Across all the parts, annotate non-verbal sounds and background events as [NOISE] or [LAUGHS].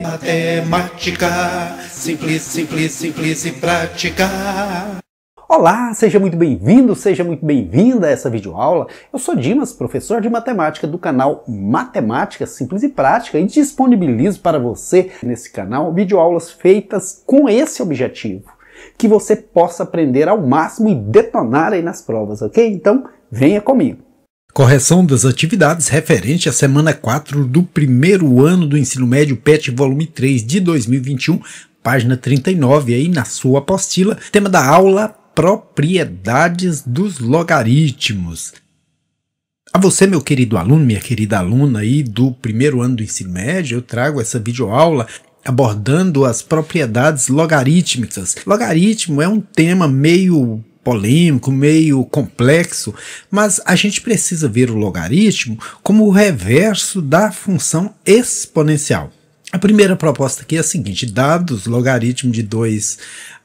Matemática simples, simples, simples e prática. Olá, seja muito bem-vindo, seja muito bem-vinda a essa videoaula. Eu sou Dimas, professor de matemática do canal Matemática Simples e Prática e disponibilizo para você nesse canal videoaulas feitas com esse objetivo, que você possa aprender ao máximo e detonar aí nas provas, ok? Então, venha comigo. Correção das atividades referente à semana 4 do primeiro ano do ensino médio PET volume 3 de 2021, página 39 aí na sua apostila, tema da aula Propriedades dos logaritmos. A você, meu querido aluno, minha querida aluna aí do primeiro ano do ensino médio, eu trago essa videoaula abordando as propriedades logarítmicas. Logaritmo é um tema meio polêmico, meio complexo, mas a gente precisa ver o logaritmo como o reverso da função exponencial. A primeira proposta aqui é a seguinte: dados logaritmo de 2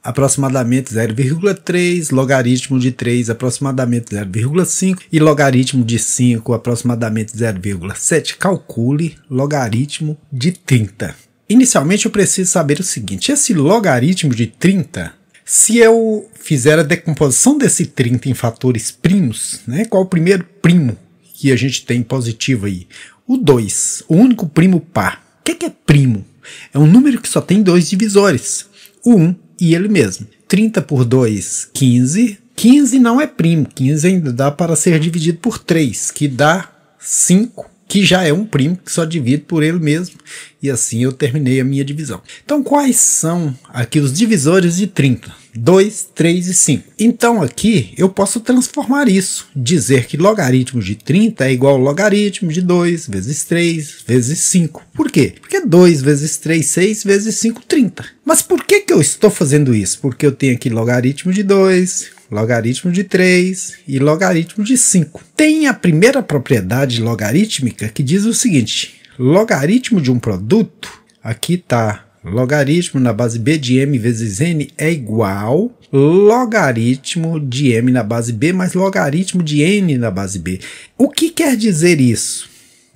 aproximadamente 0,3, logaritmo de 3 aproximadamente 0,5 e logaritmo de 5 aproximadamente 0,7. Calcule logaritmo de 30. Inicialmente eu preciso saber o seguinte: esse logaritmo de 30 se eu fizer a decomposição desse 30 em fatores primos, né, qual o primeiro primo que a gente tem positivo aí? O 2, o único primo par. O que é, que é primo? É um número que só tem dois divisores, o 1 um e ele mesmo. 30 por 2, 15. 15 não é primo, 15 ainda dá para ser dividido por 3, que dá 5 que já é um primo que só divido por ele mesmo, e assim eu terminei a minha divisão. Então, quais são aqui os divisores de 30? 2, 3 e 5. Então aqui eu posso transformar isso, dizer que logaritmo de 30 é igual ao logaritmo de 2 vezes 3 vezes 5. Por quê? Porque 2 vezes 3, 6 vezes 5, 30. Mas por que, que eu estou fazendo isso? Porque eu tenho aqui logaritmo de 2, logaritmo de 3 e logaritmo de 5. Tem a primeira propriedade logarítmica que diz o seguinte: logaritmo de um produto, aqui está logaritmo na base b de m vezes n é igual logaritmo de m na base b mais logaritmo de n na base b. O que quer dizer isso?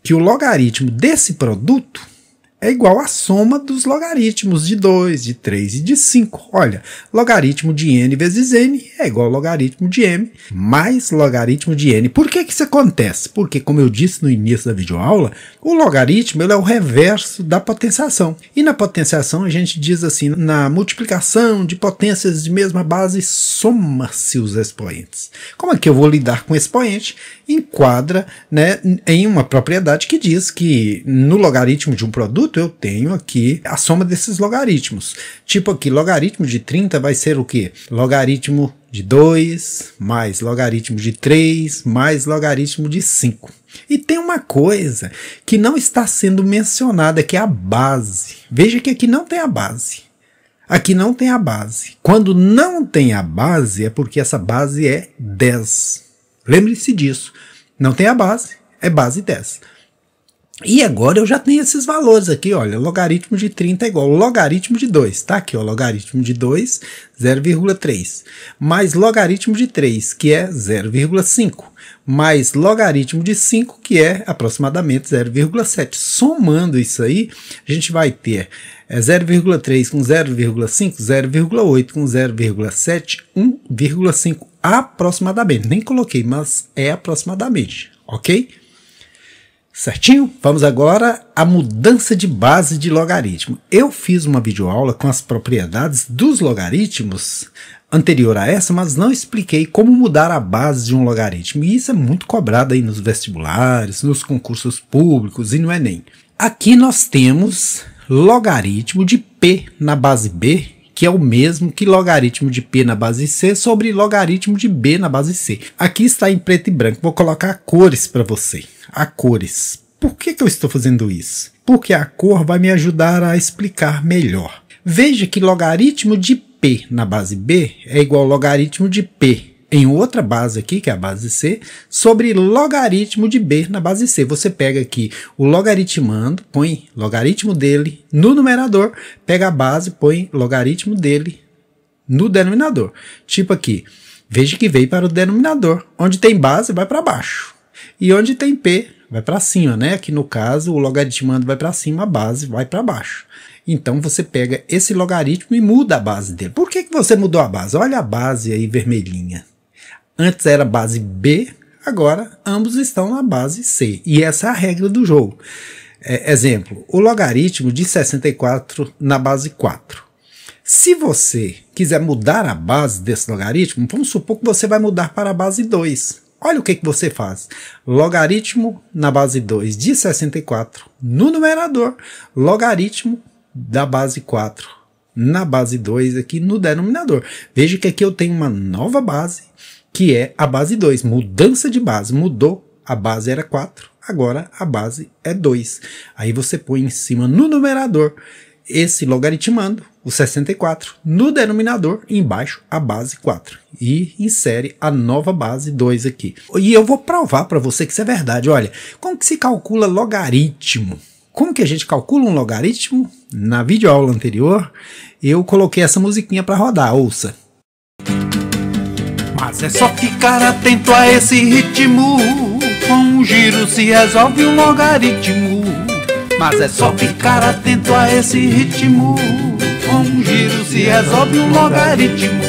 Que o logaritmo desse produto é igual à soma dos logaritmos de 2, de 3 e de 5. Olha, logaritmo de n vezes n é igual ao logaritmo de m mais logaritmo de n. Por que, que isso acontece? Porque, como eu disse no início da videoaula, o logaritmo ele é o reverso da potenciação. E na potenciação a gente diz assim, na multiplicação de potências de mesma base, soma-se os expoentes. Como é que eu vou lidar com expoente? Enquadra né, em uma propriedade que diz que no logaritmo de um produto, produto, eu tenho aqui a soma desses logaritmos. Tipo aqui, logaritmo de 30 vai ser o quê? Logaritmo de 2, mais logaritmo de 3, mais logaritmo de 5. E tem uma coisa que não está sendo mencionada, que é a base. Veja que aqui não tem a base. Aqui não tem a base. Quando não tem a base, é porque essa base é 10. Lembre-se disso. Não tem a base, é base 10. E agora eu já tenho esses valores aqui, olha, logaritmo de 30 é igual logaritmo de 2, tá aqui, ó, logaritmo de 2, 0,3, mais logaritmo de 3, que é 0,5, mais logaritmo de 5, que é aproximadamente 0,7. Somando isso aí, a gente vai ter 0,3 é, com 0,5, 0,8 com 0,7, 1,5 aproximadamente. Nem coloquei, mas é aproximadamente, ok? Certinho? Vamos agora à mudança de base de logaritmo. Eu fiz uma videoaula com as propriedades dos logaritmos anterior a essa, mas não expliquei como mudar a base de um logaritmo. E isso é muito cobrado aí nos vestibulares, nos concursos públicos e no Enem. Aqui nós temos logaritmo de P na base B que é o mesmo que logaritmo de P na base C sobre logaritmo de B na base C. Aqui está em preto e branco, vou colocar cores para você. A cores. Por que, que eu estou fazendo isso? Porque a cor vai me ajudar a explicar melhor. Veja que logaritmo de P na base B é igual ao logaritmo de P em outra base aqui, que é a base C, sobre logaritmo de B na base C. Você pega aqui o logaritmando, põe logaritmo dele no numerador, pega a base, põe logaritmo dele no denominador. Tipo aqui, veja que veio para o denominador. Onde tem base, vai para baixo. E onde tem P, vai para cima, né? Aqui no caso, o logaritmando vai para cima, a base vai para baixo. Então você pega esse logaritmo e muda a base dele. Por que, que você mudou a base? Olha a base aí vermelhinha. Antes era base B, agora ambos estão na base C. E essa é a regra do jogo. É, exemplo, o logaritmo de 64 na base 4. Se você quiser mudar a base desse logaritmo, vamos supor que você vai mudar para a base 2. Olha o que, que você faz. Logaritmo na base 2 de 64 no numerador. Logaritmo da base 4 na base 2 aqui no denominador. Veja que aqui eu tenho uma nova base que é a base 2, mudança de base, mudou, a base era 4, agora a base é 2. Aí você põe em cima no numerador esse logaritmando, o 64, no denominador, embaixo, a base 4. E insere a nova base 2 aqui. E eu vou provar para você que isso é verdade. Olha, como que se calcula logaritmo? Como que a gente calcula um logaritmo? Na videoaula anterior, eu coloquei essa musiquinha para rodar, ouça. Mas é só ficar atento a esse ritmo. Com um giro se resolve um logaritmo. Mas é só ficar atento a esse ritmo. Com um giro se resolve um logaritmo.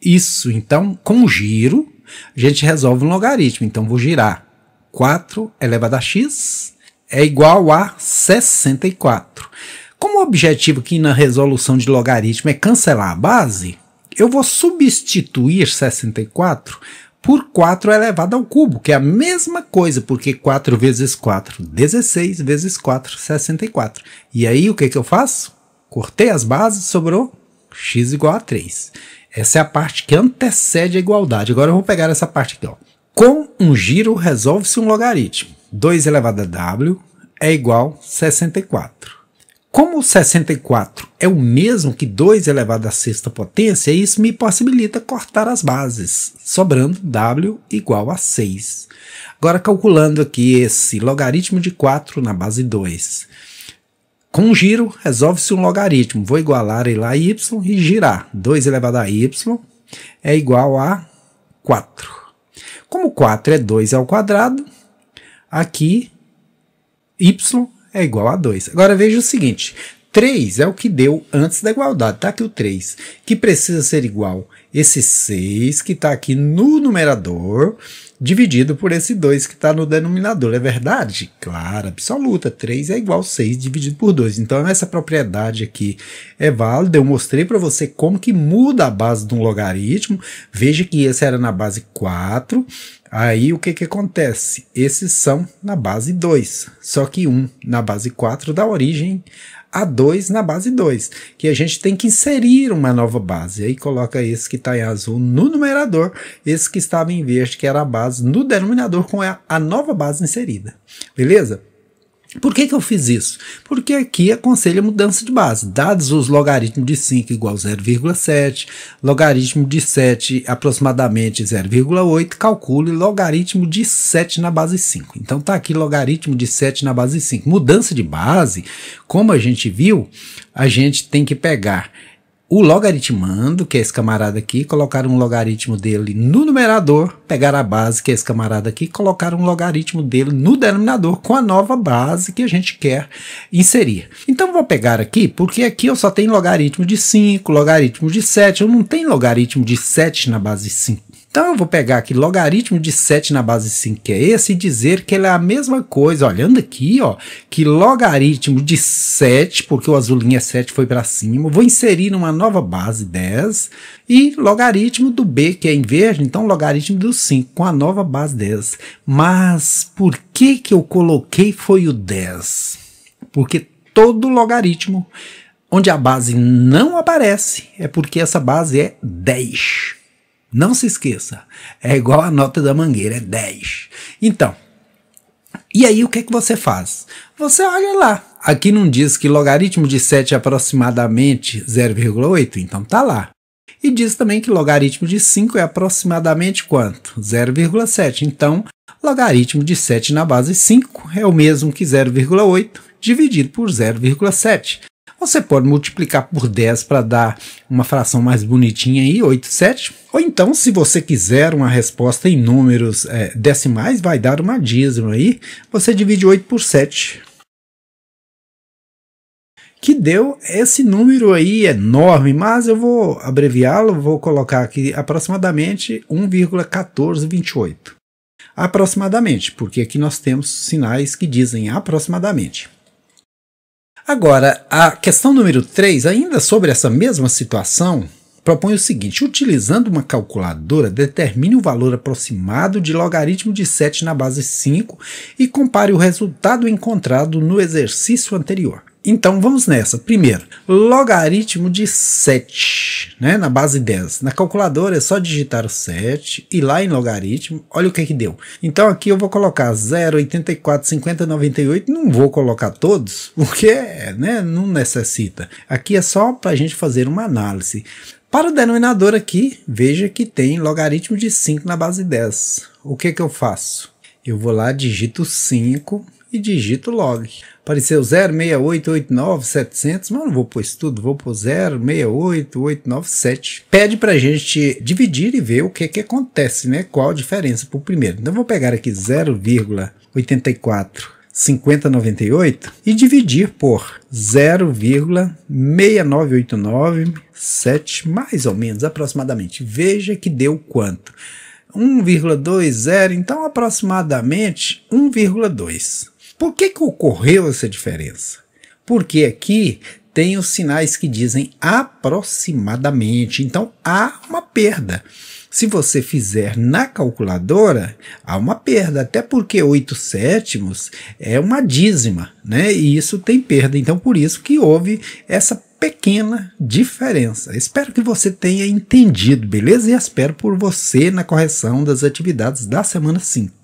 Isso, então, com o giro, a gente resolve um logaritmo. Então, vou girar. 4 elevado a x é igual a 64. Como o objetivo aqui na resolução de logaritmo é cancelar a base, eu vou substituir 64 por 4 elevado ao cubo, que é a mesma coisa, porque 4 vezes 4, 16, vezes 4, 64. E aí o que, que eu faço? Cortei as bases, sobrou x igual a 3. Essa é a parte que antecede a igualdade. Agora eu vou pegar essa parte aqui. Ó. Com um giro, resolve-se um logaritmo. 2 elevado a w é igual a 64. Como o 64 é o mesmo que 2 elevado à sexta potência, isso me possibilita cortar as bases, sobrando W igual a 6. Agora, calculando aqui esse logaritmo de 4 na base 2. Com um giro, resolve-se um logaritmo. Vou igualar ele a y e girar. 2 elevado a y é igual a 4. Como 4 é 2 ao quadrado, aqui y é igual a 2. Agora veja o seguinte: 3 é o que deu antes da igualdade, está aqui o 3, que precisa ser igual esse 6 que está aqui no numerador, dividido por esse 2 que está no denominador. É verdade? Claro, absoluta. 3 é igual a 6 dividido por 2. Então essa propriedade aqui é válida. Eu mostrei para você como que muda a base de um logaritmo. Veja que esse era na base 4 Aí o que, que acontece? Esses são na base 2, só que um na base 4 dá origem a 2 na base 2, que a gente tem que inserir uma nova base. Aí coloca esse que está em azul no numerador, esse que estava em verde, que era a base, no denominador com a nova base inserida. Beleza? Por que, que eu fiz isso? Porque aqui aconselho a mudança de base. Dados os logaritmos de 5 igual a 0,7, logaritmo de 7 aproximadamente 0,8, calcule logaritmo de 7 na base 5. Então está aqui logaritmo de 7 na base 5. Mudança de base, como a gente viu, a gente tem que pegar o logaritmando, que é esse camarada aqui, colocaram um logaritmo dele no numerador, pegaram a base, que é esse camarada aqui, colocaram um logaritmo dele no denominador com a nova base que a gente quer inserir. Então vou pegar aqui, porque aqui eu só tenho logaritmo de 5, logaritmo de 7, eu não tenho logaritmo de 7 na base 5 então eu vou pegar aqui logaritmo de 7 na base 5, que é esse, e dizer que ele é a mesma coisa, olhando aqui, ó, que logaritmo de 7, porque o azulinho é 7 foi para cima, vou inserir numa nova base 10, e logaritmo do b, que é em verde, então logaritmo do 5, com a nova base 10. Mas por que que eu coloquei foi o 10? Porque todo logaritmo onde a base não aparece é porque essa base é 10. Não se esqueça, é igual a nota da mangueira, é 10. Então, e aí o que, é que você faz? Você olha lá. Aqui não diz que logaritmo de 7 é aproximadamente 0,8, então está lá. E diz também que logaritmo de 5 é aproximadamente quanto? 0,7. Então, logaritmo de 7 na base 5 é o mesmo que 0,8 dividido por 0,7. Você pode multiplicar por 10 para dar uma fração mais bonitinha aí, 8, 7. Ou então, se você quiser uma resposta em números é, decimais, vai dar uma dízima aí. Você divide 8 por 7, que deu esse número aí enorme, é mas eu vou abreviá-lo, vou colocar aqui aproximadamente 1,1428. Aproximadamente, porque aqui nós temos sinais que dizem aproximadamente. Agora, a questão número 3, ainda sobre essa mesma situação, propõe o seguinte: utilizando uma calculadora, determine o valor aproximado de logaritmo de 7 na base 5 e compare o resultado encontrado no exercício anterior. Então vamos nessa. Primeiro, logaritmo de 7 né, na base 10. Na calculadora é só digitar o 7 e lá em logaritmo, olha o que que deu. Então aqui eu vou colocar 0, 84, 50, 98, não vou colocar todos, porque [LAUGHS] é, né, não necessita. Aqui é só para a gente fazer uma análise. Para o denominador aqui, veja que tem logaritmo de 5 na base 10. O que que eu faço? Eu vou lá, digito 5 e digito log. Apareceu 06889-700, mas não vou pôr isso tudo, vou pôr 068897. Pede para a gente dividir e ver o que, que acontece, né? qual a diferença para o primeiro. Então vou pegar aqui 0,84 5098 e dividir por 0,69897, mais ou menos, aproximadamente. Veja que deu quanto? 1,20, então aproximadamente 1,2. Por que, que ocorreu essa diferença? Porque aqui tem os sinais que dizem aproximadamente, então há uma perda. Se você fizer na calculadora, há uma perda, até porque 8 sétimos é uma dízima, né? E isso tem perda, então por isso que houve essa pequena diferença. Espero que você tenha entendido, beleza? E espero por você na correção das atividades da semana 5.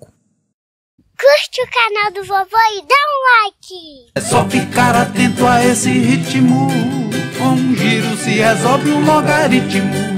Curte o canal do vovô e dá um like! É só ficar atento a esse ritmo. Com um giro se resolve um logaritmo.